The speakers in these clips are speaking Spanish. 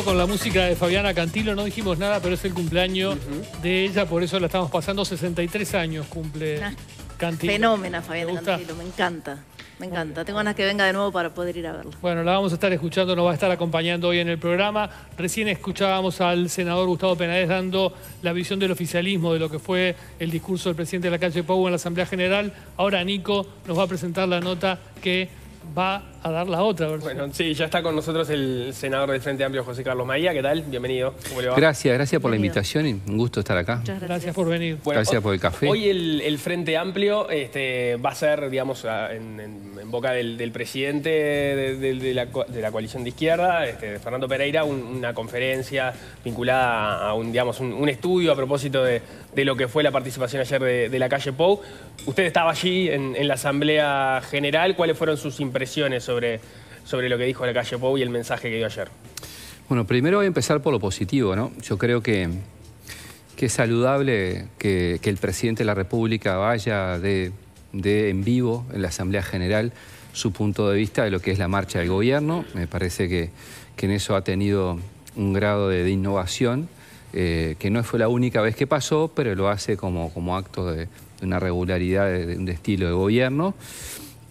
con la música de Fabiana Cantilo. No dijimos nada, pero es el cumpleaños de ella, por eso la estamos pasando. 63 años cumple ah, Cantilo. Fenómena Fabiana Cantilo, me encanta. Me encanta. Tengo ganas que venga de nuevo para poder ir a verla. Bueno, la vamos a estar escuchando, nos va a estar acompañando hoy en el programa. Recién escuchábamos al senador Gustavo Penades dando la visión del oficialismo de lo que fue el discurso del presidente de la calle Pau en la Asamblea General. Ahora Nico nos va a presentar la nota que va a dar la otra. Bueno, sí, ya está con nosotros el senador del Frente Amplio, José Carlos María, ¿Qué tal? Bienvenido. Gracias, gracias por la invitación y un gusto estar acá. Muchas gracias. por venir. gracias por el café. Hoy el, Frente Amplio este, va a ser, digamos, en, boca del, presidente de, la, coalición de izquierda, este, Fernando Pereira, una conferencia vinculada a un, digamos, un, estudio a propósito de, lo que fue la participación ayer de, la calle Pou. Usted estaba allí en, en la Asamblea General. ¿Cuáles fueron sus impresiones sobre, lo que dijo la calle Pou y el mensaje que dio ayer. Bueno, primero voy a empezar por lo positivo, ¿no? Yo creo que, que es saludable que, el presidente de la República vaya de, de en vivo en la Asamblea General su punto de vista de lo que es la marcha del gobierno. Me parece que, en eso ha tenido un grado de, innovación, eh, que no fue la única vez que pasó, pero lo hace como, como acto de, una regularidad, de, de, un estilo de gobierno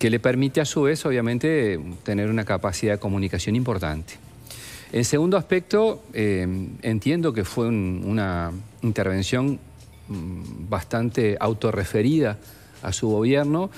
que le permite a su vez, obviamente, tener una capacidad de comunicación importante. En segundo aspecto, eh, entiendo que fue una intervención mm, bastante autorreferida a su gobierno.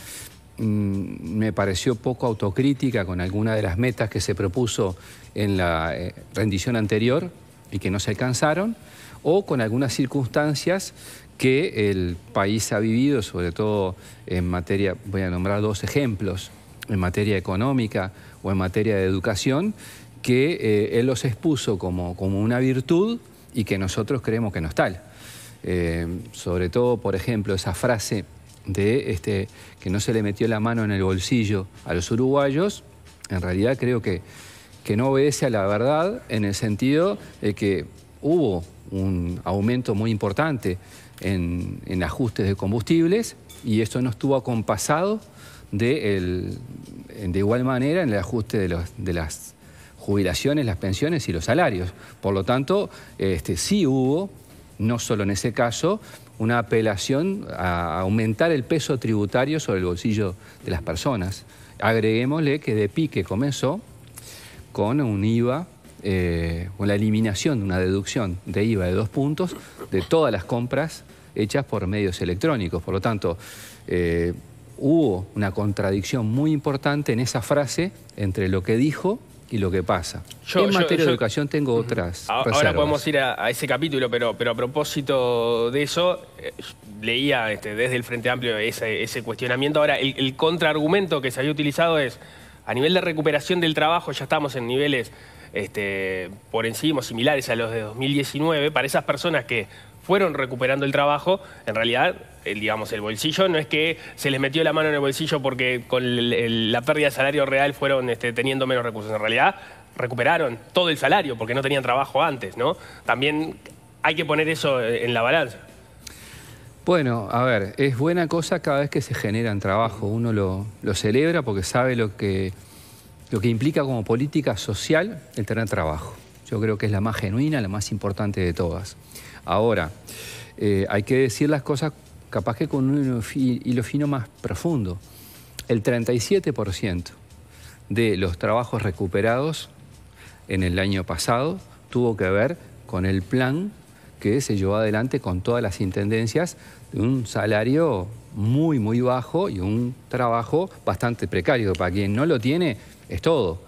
Mm, me pareció poco autocrítica con alguna de las metas que se propuso en la eh, rendición anterior y que no se alcanzaron, o con algunas circunstancias que el país ha vivido, sobre todo en materia, voy a nombrar dos ejemplos, en materia económica o en materia de educación, que eh, él los expuso como, una virtud y que nosotros creemos que no es tal. Eh, sobre todo, por ejemplo, esa frase de este, que no se le metió la mano en el bolsillo a los uruguayos, en realidad creo que, que no obedece a la verdad en el sentido de que hubo un aumento muy importante en, ajustes de combustibles y esto no estuvo acompasado de, de igual manera en el ajuste de, las jubilaciones, las pensiones y los salarios. Por lo tanto, este, sí hubo, no solo en ese caso, una apelación a aumentar el peso tributario sobre el bolsillo de las personas. Agreguémosle que de pique comenzó con un IVA, eh, con la eliminación de una deducción de IVA de dos puntos de todas las compras hechas por medios electrónicos. Por lo tanto, eh, hubo una contradicción muy importante en esa frase entre lo que dijo y lo que pasa. Yo, en materia de educación tengo otras. Ahora, podemos ir a, ese capítulo, pero, pero a propósito de eso, eh, leía este, desde el Frente Amplio ese, cuestionamiento. Ahora, el, contraargumento que se había utilizado es, a nivel de recuperación del trabajo, ya estamos en niveles este, por encima, similares a los de 2019, para esas personas que fueron recuperando el trabajo, en realidad, el, eh, digamos, el bolsillo no es que se les metió la mano en el bolsillo porque con la pérdida de salario real fueron este, teniendo menos recursos. En realidad, recuperaron todo el salario porque no tenían trabajo antes, ¿no? También hay que poner eso eh, en la balanza. Bueno, a ver, es buena cosa cada vez que se generan trabajo. Uno lo, lo celebra porque sabe lo que, lo que implica como política social el tener trabajo. Yo creo que es la más genuina, la más importante de todas. Ahora, eh, hay que decir las cosas capaz que con un hilo fino más profundo. El 37% de los trabajos recuperados en el año pasado tuvo que ver con el plan que se llevó adelante con todas las intendencias de un salario muy, muy bajo y un trabajo bastante precario. Para quien no lo tiene, es todo.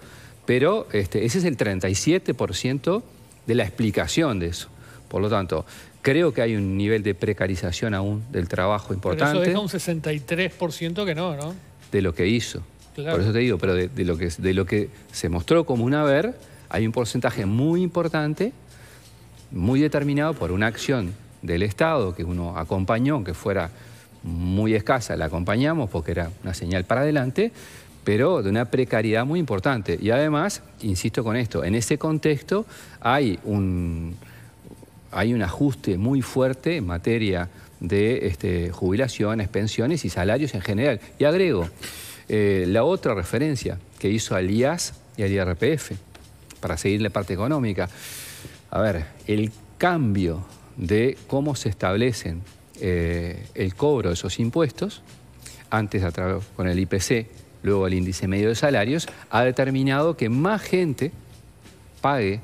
Pero este, ese es el 37% de la explicación de eso. Por lo tanto, creo que hay un nivel de precarización aún del trabajo importante. eso deja un 63% que no, ¿no? De lo que hizo. Por eso te digo, pero de, lo que, de lo que se mostró como un haber, hay un porcentaje muy importante, muy determinado por una acción del Estado que uno acompañó, que fuera muy escasa, la acompañamos porque era una señal para adelante, pero de una precariedad muy importante. Y además, insisto con esto, en ese contexto hay un, hay un ajuste muy fuerte en materia de este, jubilaciones, pensiones y salarios en general. Y agrego eh, la otra referencia que hizo al IAS y al IRPF, para seguir la parte económica. A ver, el cambio de cómo se establecen eh, el cobro de esos impuestos, antes con el IPC, luego el índice medio de salarios, ha determinado que más gente pague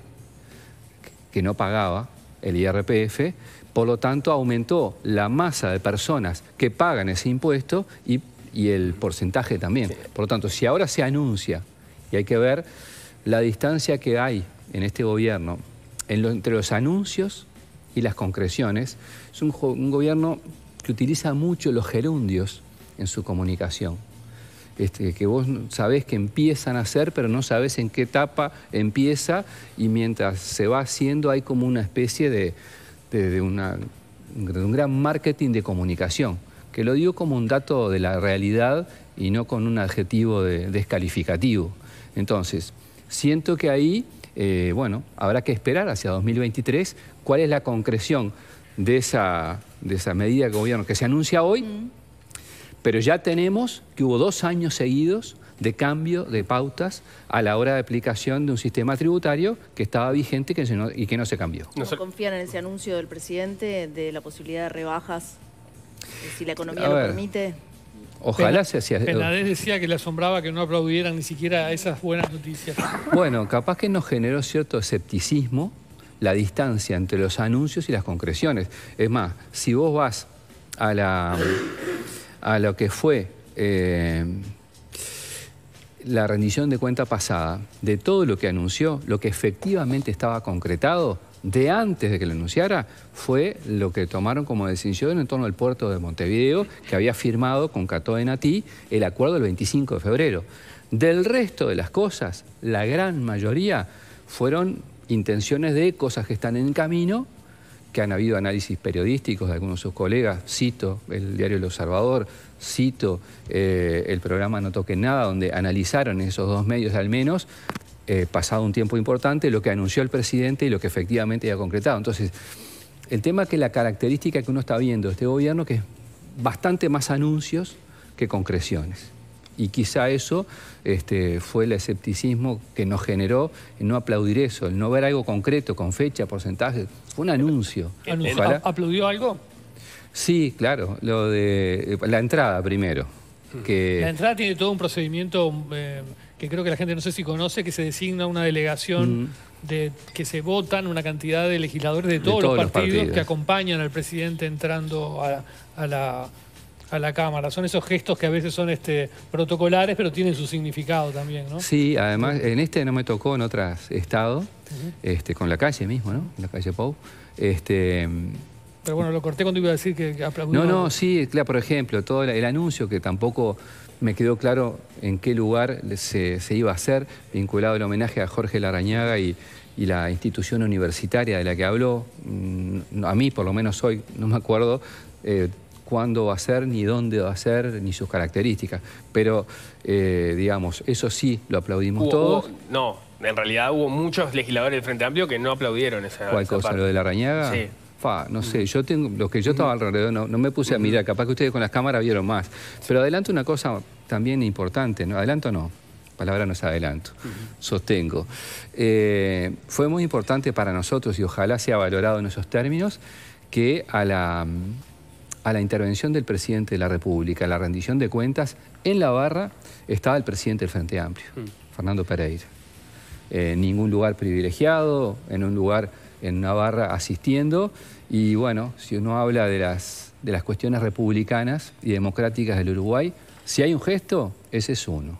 que no pagaba el IRPF, por lo tanto aumentó la masa de personas que pagan ese impuesto y, el porcentaje también. Por lo tanto, si ahora se anuncia, y hay que ver la distancia que hay en este gobierno entre los anuncios y las concreciones, es un gobierno que utiliza mucho los gerundios en su comunicación. Este, que vos sabés que empiezan a hacer, pero no sabés en qué etapa empieza y mientras se va haciendo hay como una especie de, un gran marketing de comunicación, que lo digo como un dato de la realidad y no con un adjetivo descalificativo. Entonces, siento que ahí, eh, bueno, habrá que esperar hacia 2023 cuál es la concreción de esa, de esa medida de gobierno que se anuncia hoy. Mm. Pero ya tenemos que hubo dos años seguidos de cambio de pautas a la hora de aplicación de un sistema tributario que estaba vigente y que no se cambió. ¿No confían en ese anuncio del presidente de la posibilidad de rebajas, eh, si la economía lo permite? Ojalá se hacía. Penadez decía que le asombraba que no aplaudieran ni siquiera esas buenas noticias. Bueno, capaz que nos generó cierto escepticismo la distancia entre los anuncios y las concreciones. Es más, si vos vas a la a lo que fue eh, la rendición de cuenta pasada, de todo lo que anunció, lo que efectivamente estaba concretado de antes de que lo anunciara, fue lo que tomaron como decisión en torno al puerto de Montevideo, que había firmado con Cató de Natí el acuerdo el 25 de febrero. Del resto de las cosas, la gran mayoría fueron intenciones de cosas que están en camino que han habido análisis periodísticos de algunos de sus colegas, cito el diario El Observador, cito eh, el programa No toque Nada, donde analizaron esos dos medios al menos, eh, pasado un tiempo importante, lo que anunció el presidente y lo que efectivamente ha concretado. Entonces, el tema que la característica que uno está viendo de este gobierno, que es bastante más anuncios que concreciones. Y quizá eso este, fue el escepticismo que nos generó el no aplaudir eso, el no ver algo concreto, con fecha, porcentaje. Fue un anuncio. ¿Aplaudió algo? Sí, claro, lo de eh, la entrada primero. Hmm. La entrada tiene todo un procedimiento eh, que creo que la gente no sé si conoce, que se designa una delegación hmm. de que se votan una cantidad de legisladores de todos, los, partidos que acompañan al presidente entrando a la a la cámara. Son esos gestos que a veces son este, protocolares, pero tienen su significado también, ¿no? Sí, además, en este no me tocó, en otras estado, este, con la calle mismo, ¿no? En la calle Pou. Este, pero bueno, lo corté cuando iba a decir que aplaudí. No, no, sí, claro, por ejemplo, todo el anuncio que tampoco me quedó claro en qué lugar se, iba a hacer, vinculado el homenaje a Jorge Larañaga y, y la institución universitaria de la que habló, mm, a mí por lo menos hoy, no me acuerdo, eh, cuándo va a ser, ni dónde va a ser, ni sus características. Pero, eh, digamos, eso sí lo aplaudimos todos. no, en realidad hubo muchos legisladores del Frente Amplio que no aplaudieron esa ¿Cuál cosa? ¿Lo de la rañaga? Sí. no sé, mm. yo tengo, los que yo estaba mm. alrededor, no, me puse a mm. mirar, capaz que ustedes con las cámaras vieron más. Pero adelanto una cosa también importante, ¿no? Adelanto no, palabra no es adelanto, sostengo. Eh, fue muy importante para nosotros y ojalá sea valorado en esos términos que a la, a la intervención del presidente de la República, a la rendición de cuentas, en la barra estaba el presidente del Frente Amplio, mm. Fernando Pereira. En eh, ningún lugar privilegiado, en un lugar, en una barra asistiendo. Y bueno, si uno habla de las, de las cuestiones republicanas y democráticas del Uruguay, si hay un gesto, ese es uno.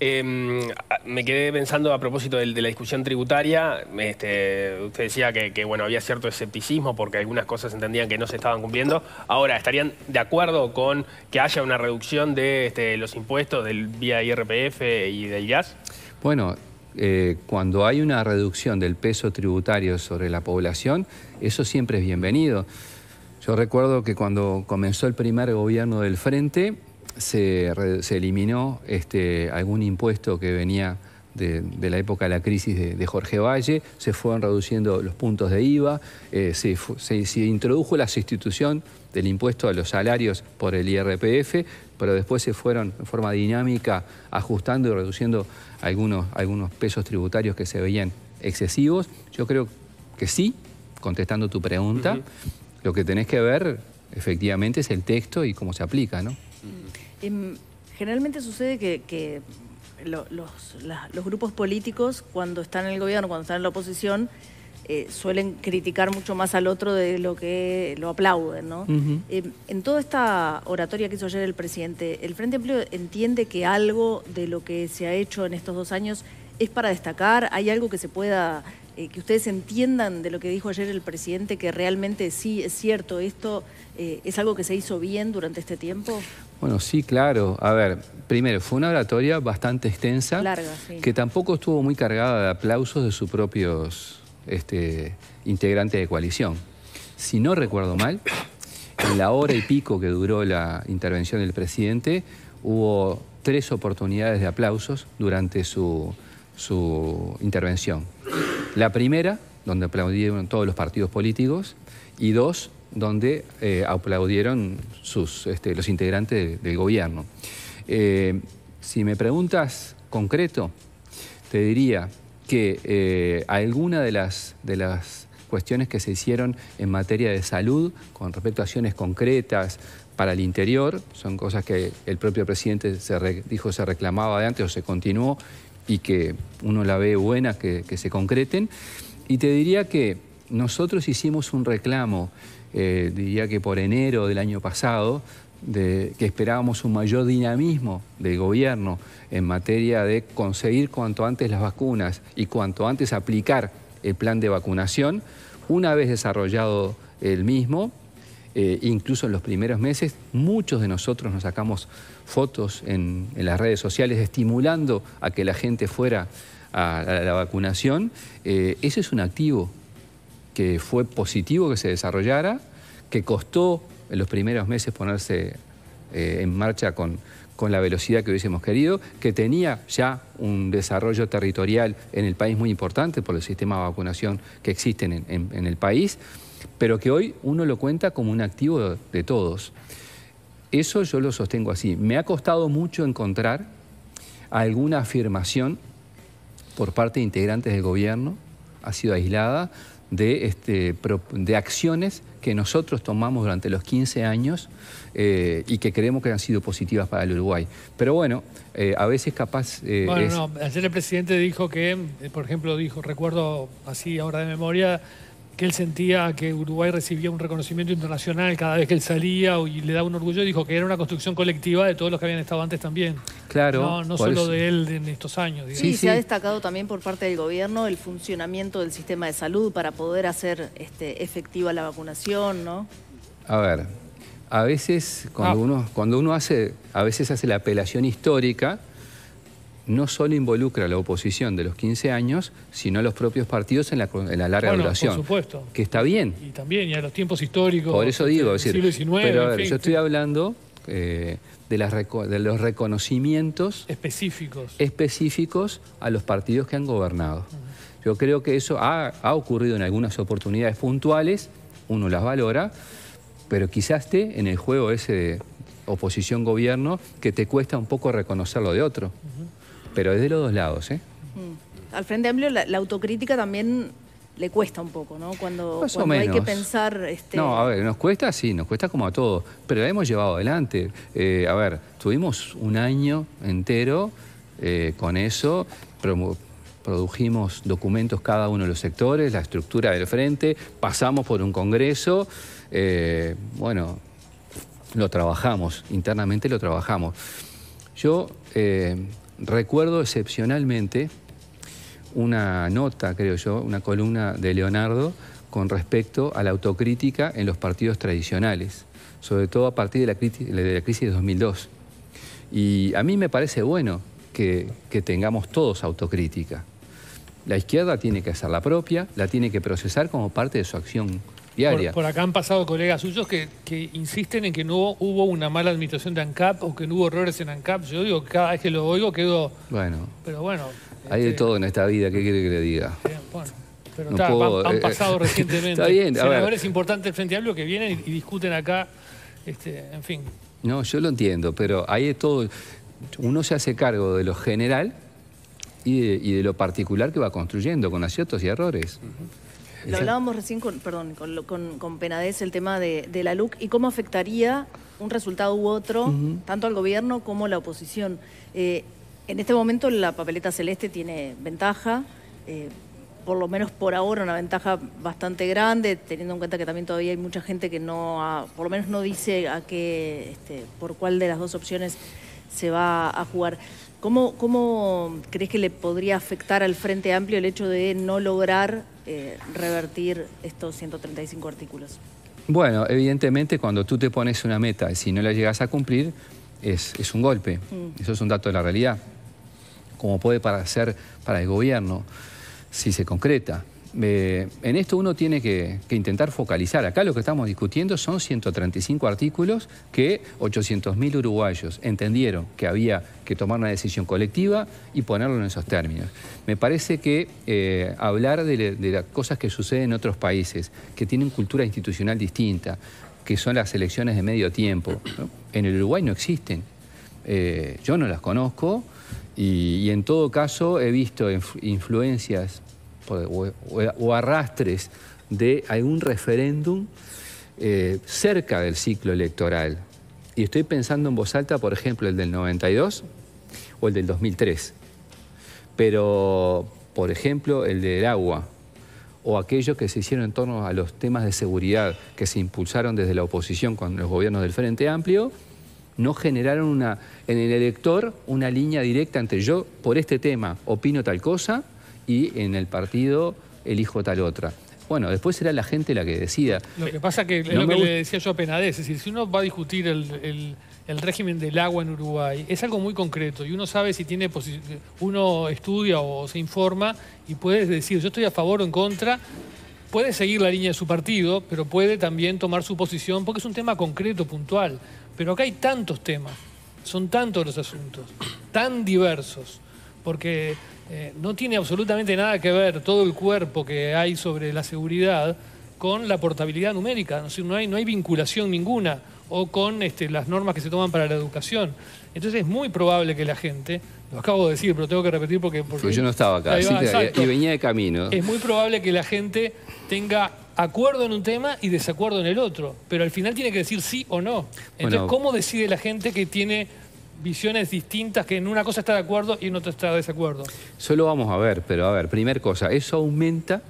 Em, me quedé pensando a propósito de, la discusión tributaria. Este, usted decía que, bueno, había cierto escepticismo porque algunas cosas entendían que no se estaban cumpliendo. Ahora, ¿estarían de acuerdo con que haya una reducción de este, los impuestos del vía IRPF y del gas? Bueno, eh, cuando hay una reducción del peso tributario sobre la población, eso siempre es bienvenido. Yo recuerdo que cuando comenzó el primer gobierno del Frente, se, eliminó este, algún impuesto que venía de, la época de la crisis de, Jorge Valle, se fueron reduciendo los puntos de IVA, eh, se, introdujo la sustitución del impuesto a los salarios por el IRPF, pero después se fueron en forma dinámica ajustando y reduciendo algunos, pesos tributarios que se veían excesivos. Yo creo que sí, contestando tu pregunta, lo que tenés que ver efectivamente es el texto y cómo se aplica, ¿no? Em, generalmente sucede que, los, grupos políticos, cuando están en el gobierno, cuando están en la oposición, eh, suelen criticar mucho más al otro de lo que lo aplauden, ¿no? Em, en toda esta oratoria que hizo ayer el presidente, ¿el Frente Amplio entiende que algo de lo que se ha hecho en estos dos años es para destacar? ¿Hay algo que se pueda, eh, que ustedes entiendan de lo que dijo ayer el presidente, que realmente sí es cierto, esto eh, es algo que se hizo bien durante este tiempo? Bueno, sí, claro. A ver, primero, fue una oratoria bastante extensa. Que tampoco estuvo muy cargada de aplausos de sus propios este, integrantes de coalición. Si no recuerdo mal, en la hora y pico que duró la intervención del presidente, hubo tres oportunidades de aplausos durante su, su intervención. La primera, donde aplaudieron todos los partidos políticos, y dos, donde eh, aplaudieron sus, este, los integrantes del gobierno. Eh, si me preguntas concreto, te diría que eh, alguna de las, de las cuestiones que se hicieron en materia de salud, con respecto a acciones concretas para el interior, son cosas que el propio presidente se dijo se reclamaba de antes o se continuó y que uno la ve buena que se concreten. Y te diría que nosotros hicimos un reclamo eh, diría que por enero del año pasado, que esperábamos un mayor dinamismo del gobierno en materia de conseguir cuanto antes las vacunas y cuanto antes aplicar el plan de vacunación. Una vez desarrollado el mismo, eh, incluso en los primeros meses, muchos de nosotros nos sacamos fotos en, las redes sociales estimulando a que la gente fuera a, la vacunación. Eh, eso ese es un activo que fue positivo que se desarrollara, que costó en los primeros meses ponerse eh, en marcha con, la velocidad que hubiésemos querido, que tenía ya un desarrollo territorial en el país muy importante por el sistema de vacunación que existen en, el país, pero que hoy uno lo cuenta como un activo de todos. Eso yo lo sostengo así. Me ha costado mucho encontrar alguna afirmación por parte de integrantes del gobierno, ha sido aislada, de, este, de acciones que nosotros tomamos durante los 15 años eh, y que creemos que han sido positivas para el Uruguay. Pero bueno, eh, a veces capaz... Eh, bueno, ayer el presidente dijo que, por ejemplo, dijo, recuerdo así ahora de memoria, que él sentía que Uruguay recibía un reconocimiento internacional cada vez que él salía y le daba un orgullo dijo que era una construcción colectiva de todos los que habían estado antes también. Claro. No, solo de él en estos años. Sí, se ha destacado también por parte del gobierno el funcionamiento del sistema de salud para poder hacer este, efectiva la vacunación, ¿no? A ver, a veces cuando ah. uno cuando uno hace a veces hace la apelación histórica no solo involucra a la oposición de los 15 años, sino a los propios partidos en la, larga duración. Por supuesto. Que está bien. Y también, y a los tiempos históricos. Por eso digo, es este, decir, siglo XIX, pero yo estoy hablando eh, de, los reconocimientos específicos. específicos a los partidos que han gobernado. Yo creo que eso ha, ocurrido en algunas oportunidades puntuales, uno las valora, pero quizás esté en el juego ese de oposición-gobierno que te cuesta un poco reconocer lo de otro. Pero es de los dos lados, ¿eh? Mm. Al Frente Amplio la, autocrítica también le cuesta un poco, ¿no? Cuando, hay que pensar... Este... No, a ver, nos cuesta, sí, nos cuesta como a todos, pero la hemos llevado adelante. Eh, a ver, tuvimos un año entero eh, con eso, produjimos documentos cada uno de los sectores, la estructura del frente, pasamos por un congreso, eh, bueno, lo trabajamos, internamente lo trabajamos. Yo recuerdo excepcionalmente una nota, creo yo, una columna de Leonardo con respecto a la autocrítica en los partidos tradicionales, sobre todo a partir de la, crisis de 2002. Y a mí me parece bueno que, que tengamos todos autocrítica. La izquierda tiene que hacer la propia, la tiene que procesar como parte de su acción por, acá han pasado colegas suyos que, insisten en que no hubo una mala administración de ANCAP o que no hubo errores en ANCAP. Yo digo, cada vez que lo oigo quedo... Bueno. Pero bueno. Hay de este, todo en esta vida, ¿qué quiere que le diga? Eh, bueno. Pero han, eh, pasado recientemente. Está bien. A ver. es importante frente a lo que vienen y, discuten acá, este, en fin. No, yo lo entiendo, pero hay de todo. Uno se hace cargo de lo general y de, lo particular que va construyendo con aciertos y errores. Lo hablábamos recién con, perdón, con, con, Penades el tema de, la LUC y cómo afectaría un resultado u otro, tanto al gobierno como a la oposición. Eh, en este momento la papeleta celeste tiene ventaja, eh, por lo menos por ahora una ventaja bastante grande, teniendo en cuenta que también todavía hay mucha gente que no, por lo menos no dice a qué, este, por cuál de las dos opciones se va a jugar. ¿Cómo crees que le podría afectar al Frente Amplio el hecho de no lograr eh, revertir estos 135 artículos? Bueno, evidentemente cuando tú te pones una meta y si no la llegas a cumplir, es, es un golpe. Mm. Eso es un dato de la realidad. Como puede para ser para el gobierno, si se concreta. Eh, en esto uno tiene que, intentar focalizar. Acá lo que estamos discutiendo son 135 artículos que 800.000 uruguayos entendieron que había que tomar una decisión colectiva y ponerlo en esos términos. Me parece que eh, hablar de, las cosas que suceden en otros países, que tienen cultura institucional distinta, que son las elecciones de medio tiempo, en el Uruguay no existen. Eh, yo no las conozco y, y, en todo caso he visto influencias o, arrastres de algún referéndum eh, cerca del ciclo electoral. Y estoy pensando en voz alta, por ejemplo, el del 92 o el del 2003. Pero, por ejemplo, el del agua o aquellos que se hicieron en torno a los temas de seguridad que se impulsaron desde la oposición con los gobiernos del Frente Amplio, no generaron una, en el elector una línea directa entre yo por este tema opino tal cosa y en el partido elijo tal otra. Bueno, después será la gente la que decida. Lo que pasa que lo que le decía yo a Penades, es decir, si uno va a discutir el, régimen del agua en Uruguay, es algo muy concreto y uno sabe si tiene uno estudia o se informa y puede decir yo estoy a favor o en contra. Puede seguir la línea de su partido, pero puede también tomar su posición porque es un tema concreto, puntual. Pero acá hay tantos temas, son tantos los asuntos, tan diversos, porque eh, no tiene absolutamente nada que ver todo el cuerpo que hay sobre la seguridad con la portabilidad numérica, no, no, hay, no hay vinculación ninguna o con este, las normas que se toman para la educación. Entonces es muy probable que la gente, lo acabo de decir, pero tengo que repetir porque... porque yo no estaba acá, y venía de camino. Es muy probable que la gente tenga acuerdo en un tema y desacuerdo en el otro, pero al final tiene que decir sí o no. Entonces, ¿cómo decide la gente que tiene visiones distintas que en una cosa está de acuerdo y en otra está de desacuerdo. Solo vamos a ver, pero a ver, primera cosa, eso aumenta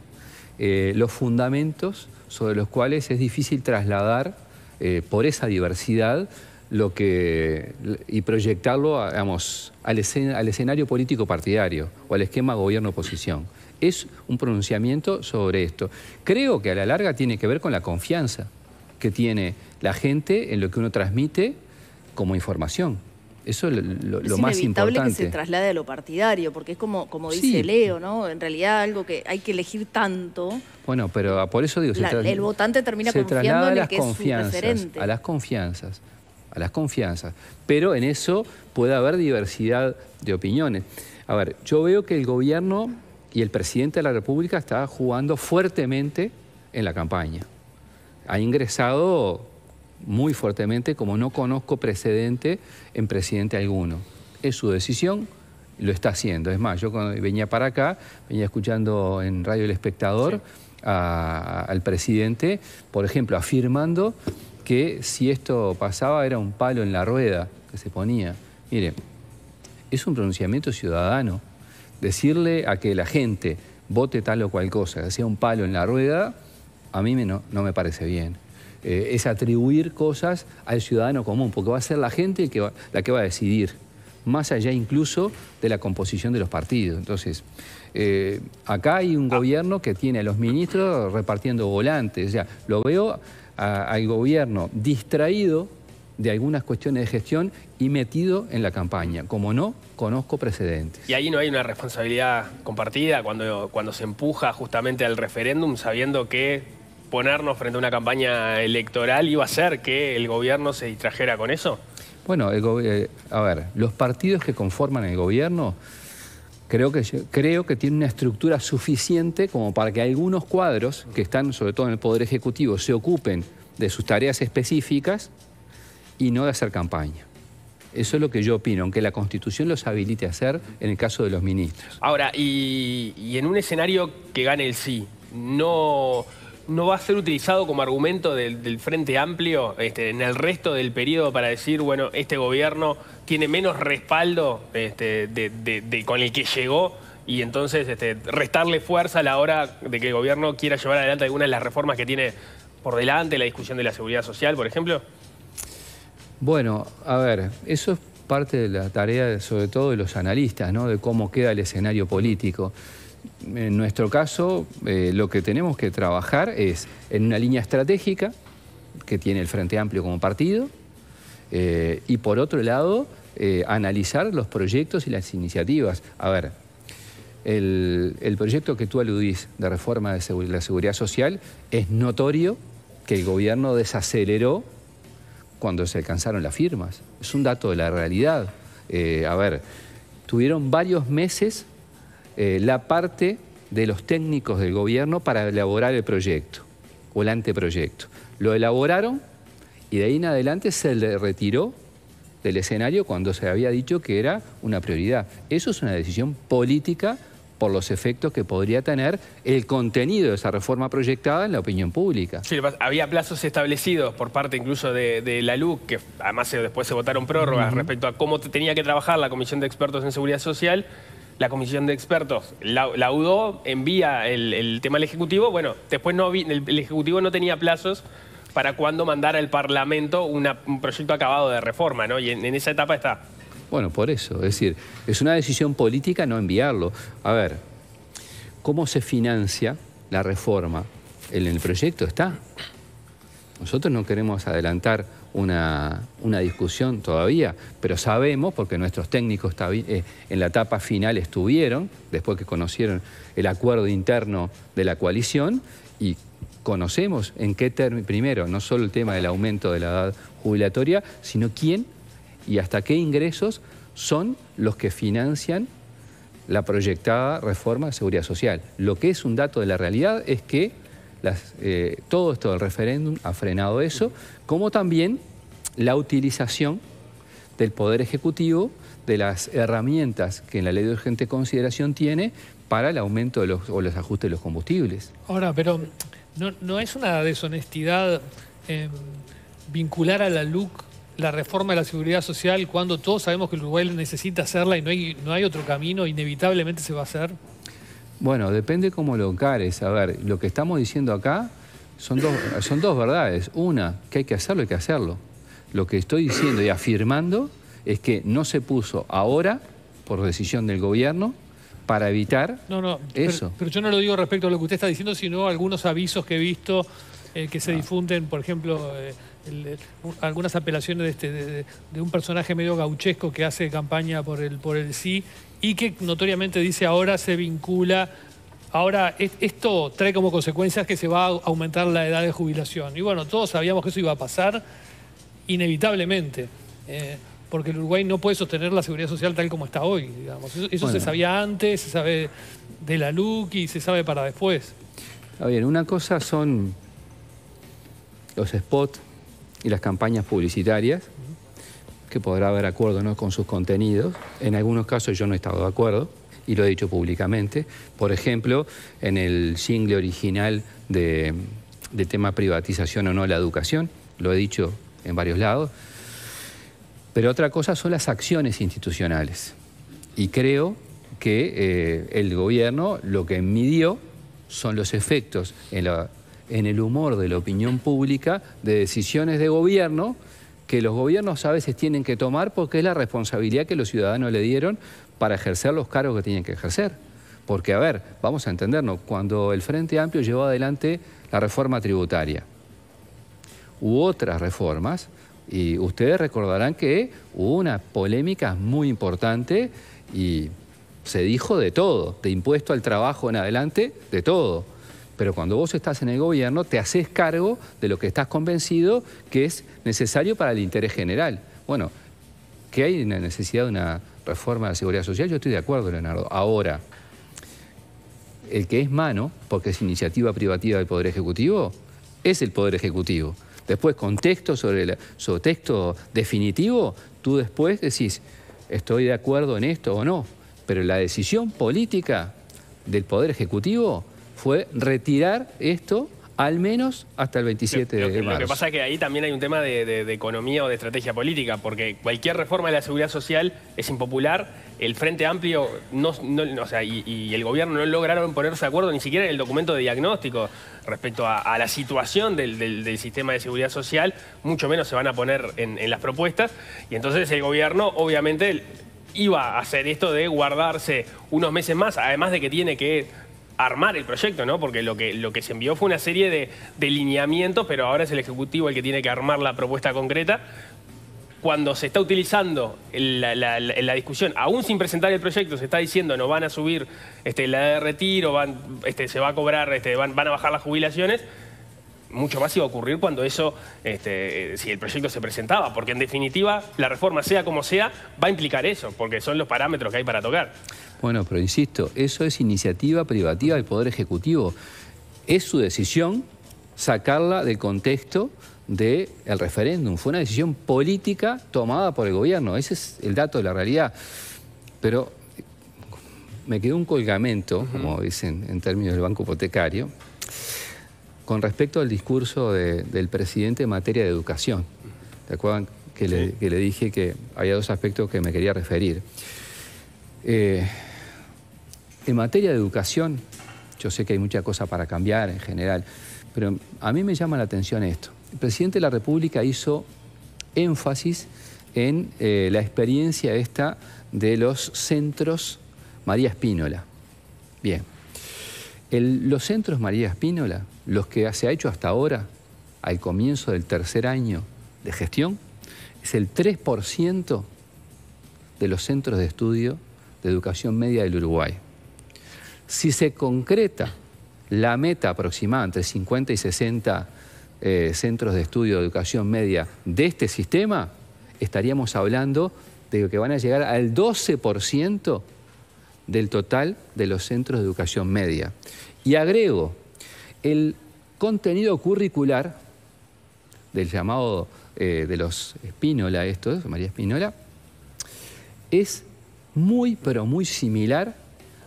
eh, los fundamentos sobre los cuales es difícil trasladar eh, por esa diversidad lo que y proyectarlo al escenario político partidario o al esquema gobierno-oposición. Es un pronunciamiento sobre esto. Creo que a la larga tiene que ver con la confianza que tiene la gente en lo que uno transmite como información. Eso es lo, más importante. Es que se traslade a lo partidario, porque es como, como dice Leo, ¿no? En realidad algo que hay que elegir tanto. Bueno, pero por eso digo... el votante termina confiando en el que es su A las confianzas, a las confianzas. Pero en eso puede haber diversidad de opiniones. A ver, yo veo que el gobierno y el presidente de la República está jugando fuertemente en la campaña. Ha ingresado muy fuertemente como no conozco precedente en presidente alguno. Es su decisión, lo está haciendo. Es más, yo cuando venía para acá, venía escuchando en Radio El Espectador al presidente, por ejemplo, afirmando que si esto pasaba era un palo en la rueda que se ponía. Mire, es un pronunciamiento ciudadano. Decirle a que la gente vote tal o cual cosa, que sea un palo en la rueda, a mí no me parece bien. Eh, es atribuir cosas al ciudadano común, porque va a ser la gente la que va a decidir, más allá incluso de la composición de los partidos. Entonces, eh, acá hay un gobierno que tiene a los ministros repartiendo volantes, o sea, lo veo al gobierno distraído de algunas cuestiones de gestión y metido en la campaña. Como no, conozco precedentes. Y ahí no hay una responsabilidad compartida cuando, cuando se empuja justamente al referéndum sabiendo que ponernos frente a una campaña electoral iba a ser que el gobierno se distrajera con eso? Bueno, eh, a ver, los partidos que conforman el gobierno creo que, creo que tienen una estructura suficiente como para que algunos cuadros que están sobre todo en el Poder Ejecutivo se ocupen de sus tareas específicas y no de hacer campaña. Eso es lo que yo opino, aunque la Constitución los habilite a hacer en el caso de los ministros. Ahora, y en un escenario que gane el sí, no no va a ser utilizado como argumento del, Frente Amplio este, en el resto del periodo para decir, bueno, este gobierno tiene menos respaldo este, con el que llegó y entonces este, restarle fuerza a la hora de que el gobierno quiera llevar adelante alguna de las reformas que tiene por delante, la discusión de la seguridad social, por ejemplo? Bueno, a ver, eso es parte de la tarea, sobre todo de los analistas, ¿no? de cómo queda el escenario político en nuestro caso, eh, lo que tenemos que trabajar es en una línea estratégica que tiene el Frente Amplio como partido eh, y por otro lado, eh, analizar los proyectos y las iniciativas. A ver, el, proyecto que tú aludís de reforma de la seguridad social es notorio que el gobierno desaceleró cuando se alcanzaron las firmas. Es un dato de la realidad. a ver, tuvieron varios meses eh, la parte de los técnicos del gobierno para elaborar el proyecto o el anteproyecto. Lo elaboraron y de ahí en adelante se le retiró del escenario cuando se había dicho que era una prioridad. Eso es una decisión política por los efectos que podría tener el contenido de esa reforma proyectada en la opinión pública. Sí, había plazos establecidos por parte incluso de, la LUC, que además después se votaron prórrogas respecto a cómo tenía que trabajar la Comisión de Expertos en Seguridad Social la comisión de expertos laudó, envía el, tema al Ejecutivo. Bueno, después no el, Ejecutivo no tenía plazos para cuando mandara al Parlamento un proyecto acabado de reforma, ¿no? Y en, en esa etapa está. Bueno, por eso. Es decir, es una decisión política no enviarlo. A ver, ¿cómo se financia la reforma? En el proyecto está. Nosotros no queremos adelantar una, una discusión todavía, pero sabemos, porque nuestros técnicos eh, en la etapa final estuvieron, después que conocieron el acuerdo interno de la coalición, y conocemos en qué término, primero, no solo el tema del aumento de la edad jubilatoria, sino quién y hasta qué ingresos son los que financian la proyectada reforma de seguridad social. Lo que es un dato de la realidad es que eh, todo esto del referéndum ha frenado eso, como también la utilización del Poder Ejecutivo de las herramientas que en la ley de urgente consideración tiene para el aumento de los, o los ajustes de los combustibles. Ahora, pero no, es una deshonestidad em, vincular a la LUC la reforma de la seguridad social cuando todos sabemos que el Uruguay necesita hacerla y no no hay otro camino, inevitablemente se va a hacer. Bueno, depende cómo lo encares. A ver, lo que estamos diciendo acá son dos, son dos verdades. Una, que hay que hacerlo, hay que hacerlo. Lo que estoy diciendo y afirmando es que no se puso ahora, por decisión del gobierno, para evitar no, no, eso. Pero, yo no lo digo respecto a lo que usted está diciendo, sino algunos avisos que he visto eh, que se ah. difunden, por ejemplo, eh, algunas apelaciones este, de, de, un personaje medio gauchesco que hace campaña por el, por el sí y que notoriamente dice ahora se vincula, ahora esto trae como consecuencias que se va a aumentar la edad de jubilación. Y bueno, todos sabíamos que eso iba a pasar inevitablemente. Eh, porque el Uruguay no puede sostener la seguridad social tal como está hoy, digamos. Eso, se sabía antes, se sabe de la LUC y se sabe para después. A ver, una cosa son los spots y las campañas publicitarias, que podrá haber acuerdo ¿no? con sus contenidos. En algunos casos yo no he estado de acuerdo y lo he dicho públicamente. Por ejemplo, en el single original de, tema privatización o no la educación, lo he dicho en varios lados. Pero otra cosa son las acciones institucionales. Y creo que eh, el gobierno lo que midió son los efectos en, en el humor de la opinión pública de decisiones de gobierno que los gobiernos a veces tienen que tomar porque es la responsabilidad que los ciudadanos le dieron para ejercer los cargos que tienen que ejercer. Porque, a ver, vamos a entendernos, cuando el Frente Amplio llevó adelante la reforma tributaria hubo otras reformas, y ustedes recordarán que hubo una polémica muy importante y se dijo de todo, de impuesto al trabajo en adelante, de todo. Pero cuando vos estás en el gobierno, te haces cargo de lo que estás convencido que es necesario para el interés general. Bueno, que hay la necesidad de una reforma de la seguridad social, yo estoy de acuerdo, Leonardo. Ahora, el que es mano, porque es iniciativa privativa del Poder Ejecutivo, es el Poder Ejecutivo. Después, con texto sobre, el... sobre texto definitivo, tú después decís, estoy de acuerdo en esto o no. Pero la decisión política del Poder Ejecutivo fue retirar esto al menos hasta el 27 de marzo. Lo que pasa es que ahí también hay un tema de, economía o de estrategia política, porque cualquier reforma de la seguridad social es impopular, el Frente Amplio no, o y, el gobierno no lograron ponerse de acuerdo ni siquiera en el documento de diagnóstico respecto a, la situación del, sistema de seguridad social, mucho menos se van a poner en las propuestas, y entonces el gobierno obviamente iba a hacer esto de guardarse unos meses más, además de que tiene que armar el proyecto, ¿no? Porque lo que, lo que se envió fue una serie de, delineamientos, lineamientos, pero ahora es el Ejecutivo el que tiene que armar la propuesta concreta cuando se está utilizando la, la, discusión, aún sin presentar el proyecto, se está diciendo no van a subir este, la de retiro, este, se va a cobrar, este, van, van, a bajar las jubilaciones, mucho más iba a ocurrir cuando eso, este, eh, si el proyecto se presentaba, porque en definitiva la reforma, sea como sea, va a implicar eso, porque son los parámetros que hay para tocar. Bueno, pero insisto, eso es iniciativa privativa del Poder Ejecutivo. Es su decisión sacarla del contexto del el referéndum. Fue una decisión política tomada por el gobierno. Ese es el dato de la realidad. Pero me quedó un colgamento, como dicen en términos del banco hipotecario, con respecto al discurso del presidente en materia de educación. ¿Te acuerdan que, le, dije que había dos aspectos que me quería referir? Eh, en materia de educación, yo sé que hay mucha cosa para cambiar en general, pero a mí me llama la atención esto. El presidente de la República hizo énfasis en eh, la experiencia esta de los centros María Espínola. Bien, los centros María Espínola, los que se ha hecho hasta ahora, al comienzo del tercer año de gestión, es el 3% de los centros de estudio de educación media del Uruguay. Si se concreta la meta aproximada entre 50 y 60 eh, centros de estudio de educación media de este sistema, estaríamos hablando de que van a llegar al 12% del total de los centros de educación media. Y agrego, el contenido curricular del llamado eh, de los Espínola, estos, María Espínola, es muy, pero muy similar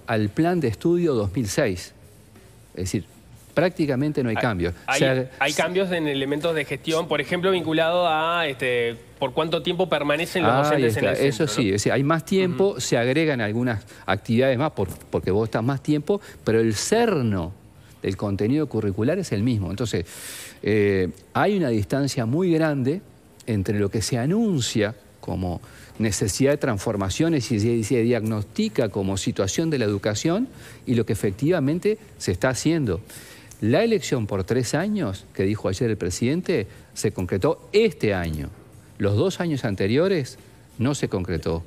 al plan de estudio 2006. Es decir, prácticamente no hay, ah, cambios. Hay, cambios en elementos de gestión, por ejemplo, vinculado a este, por cuánto tiempo permanecen los docentes en Eso sí, hay más tiempo, se agregan algunas actividades más porque vos estás más tiempo, pero el cerno del contenido curricular es el mismo. Entonces, eh, hay una distancia muy grande entre lo que se anuncia como necesidad de transformaciones y se diagnostica como situación de la educación y lo que efectivamente se está haciendo. La elección por tres años, que dijo ayer el presidente, se concretó este año. Los dos años anteriores no se concretó.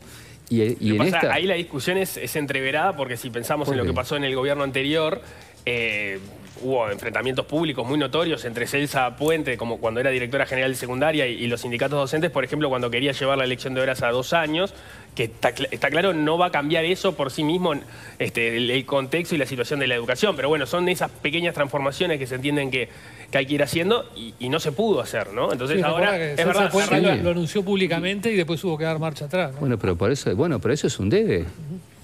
Ahí la discusión es, entreverada porque si pensamos en lo que pasó en el gobierno anterior, eh, hubo enfrentamientos públicos muy notorios entre Celsa Puente, como cuando era directora general de secundaria, y, los sindicatos docentes, por ejemplo, cuando quería llevar la elección de horas a dos años, que está, claro no va a cambiar eso por sí mismo este, el, contexto y la situación de la educación, pero bueno, son esas pequeñas transformaciones que se entienden que, hay que ir haciendo y, no se pudo hacer, ¿no? Entonces ahora lo, anunció públicamente y después hubo que dar marcha atrás. Bueno, pero por eso, bueno, pero eso es un debe.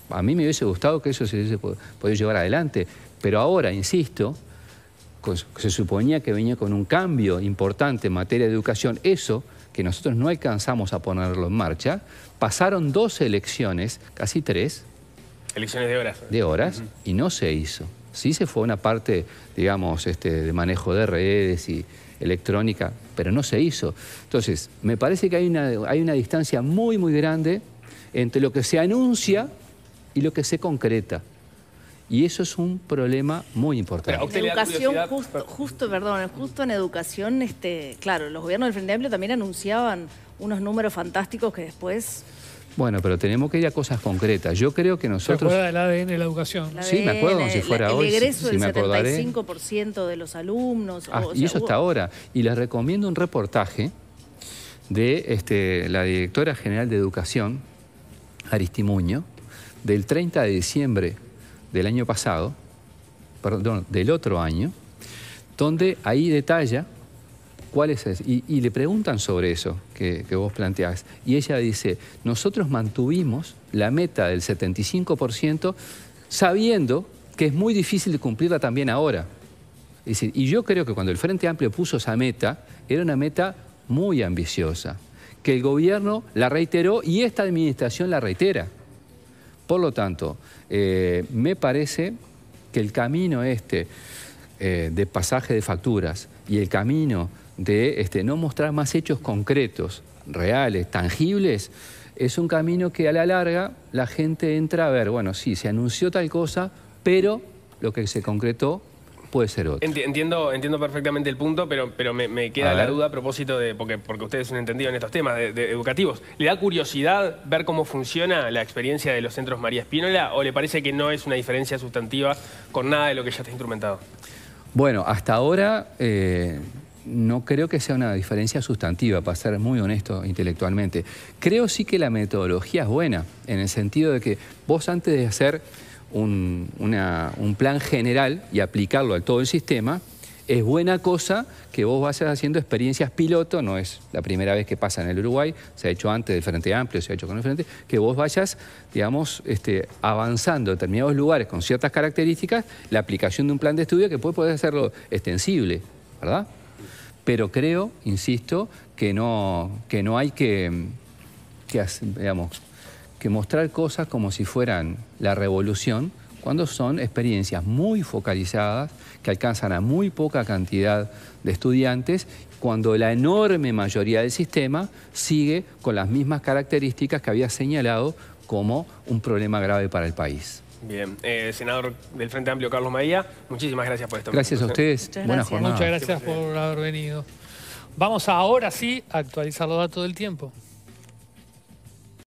A mí me hubiese gustado que eso se hubiese podido llevar adelante. Pero ahora, insisto, se suponía que venía con un cambio importante en materia de educación, eso que nosotros no alcanzamos a ponerlo en marcha, pasaron dos elecciones, casi tres. Elecciones de horas. De horas, y no se hizo. Sí se fue una parte, digamos, este, de manejo de redes y electrónica, pero no se hizo. Entonces, me parece que hay hay una distancia muy, muy grande entre lo que se anuncia y lo que se concreta. Y eso es un problema muy importante. educación, justo, justo, perdón, justo en educación, este, claro, los gobiernos del Frente Amplio también anunciaban unos números fantásticos que después bueno, pero tenemos que ir a cosas concretas. Yo creo que nosotros... ¿Te del ADN de la educación? sí, me acuerdo, si fuera hoy, El egreso del 75% de los alumnos. Ah, y eso está ahora. Y les recomiendo un reportaje de este, la directora general de Educación, Aristimuño, del 30 de diciembre del año pasado, perdón, del otro año, donde ahí detalla cuál es Y, le preguntan sobre eso que, vos planteás. Y ella dice, nosotros mantuvimos la meta del 75% sabiendo que es muy difícil cumplirla también ahora. y yo creo que cuando el Frente Amplio puso esa meta, era una meta muy ambiciosa, que el gobierno la reiteró y esta administración la reitera. Por lo tanto, eh, me parece que el camino este eh, de pasaje de facturas y el camino de este, no mostrar más hechos concretos, reales, tangibles, es un camino que a la larga la gente entra a ver, bueno, sí, se anunció tal cosa, pero lo que se concretó puede ser otro. Entiendo, entiendo perfectamente el punto, pero, pero me, queda la duda a propósito de, porque, porque ustedes han entendido en estos temas educativos. ¿Le da curiosidad ver cómo funciona la experiencia de los centros María Espínola o le parece que no es una diferencia sustantiva con nada de lo que ya está instrumentado? Bueno, hasta ahora eh, no creo que sea una diferencia sustantiva, para ser muy honesto intelectualmente. Creo sí que la metodología es buena, en el sentido de que vos antes de hacer un, plan general y aplicarlo a todo el sistema, es buena cosa que vos vayas haciendo experiencias piloto, no es la primera vez que pasa en el Uruguay, se ha hecho antes del Frente Amplio, se ha hecho con el Frente, que vos vayas, digamos, este, avanzando en determinados lugares con ciertas características, la aplicación de un plan de estudio que puede poder hacerlo extensible, ¿verdad? Pero creo, insisto, que no, que no hay que, que digamos, mostrar cosas como si fueran la revolución, cuando son experiencias muy focalizadas que alcanzan a muy poca cantidad de estudiantes, cuando la enorme mayoría del sistema sigue con las mismas características que había señalado como un problema grave para el país. Bien, eh, senador del Frente Amplio Carlos Maía, muchísimas gracias por esto Gracias a ustedes. Buenas gracias. Muchas gracias por haber venido. Vamos ahora sí a actualizar los datos del tiempo.